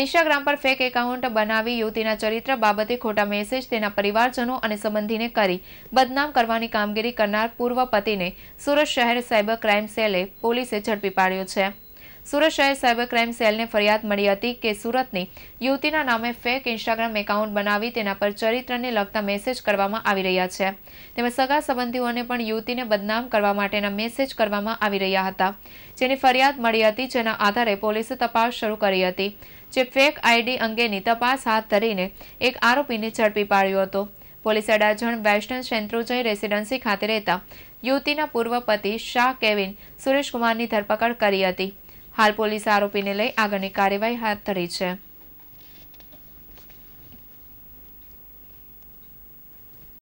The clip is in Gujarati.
ઇન્સ્ટાગ્રામ પર ફેક એકાઉન્ટ બનાવી યુવતીના ચરિત્ર બાબતે ખોટા મેસેજ તેના પરિવારજનો અને સંબંધીને કરી બદનામ કરવાની કામગીરી કરનાર પૂર્વ પતિને સુરત શહેર સાયબર ક્રાઇમ સેલે પોલીસે ઝડપી પાડ્યો છે સુરત શહેર સાયબર ક્રાઇમ સેલને ફરિયાદ મળી હતી કે સુરતની યુવતીના નામે ફેક ઇન્સ્ટાગ્રામ એકાઉન્ટ બનાવી તેના પર ચરિત્રને લગતા મેસેજ કરવામાં આવી રહ્યા છે તેમજ સગા સંબંધીઓને પણ યુવતીને બદનામ કરવા માટેના મેસેજ કરવામાં આવી રહ્યા હતા જેની ફરિયાદ મળી હતી જેના આધારે પોલીસે તપાસ શરૂ કરી હતી જે ફેક આઈડી અંગેની તપાસ હાથ ધરીને એક આરોપીને ઝડપી પાડ્યો હતો પોલીસે અડાજણ વૈષ્ણવ શેન્ત્રુજય રેસીડન્સી ખાતે રહેતા યુવતીના પૂર્વ પતિ શાહ કેવિન સુરેશકુમારની ધરપકડ કરી હતી હાલ પોલીસ આરોપીને લઈ આગળની કાર્યવાહી હાથ ધરી છે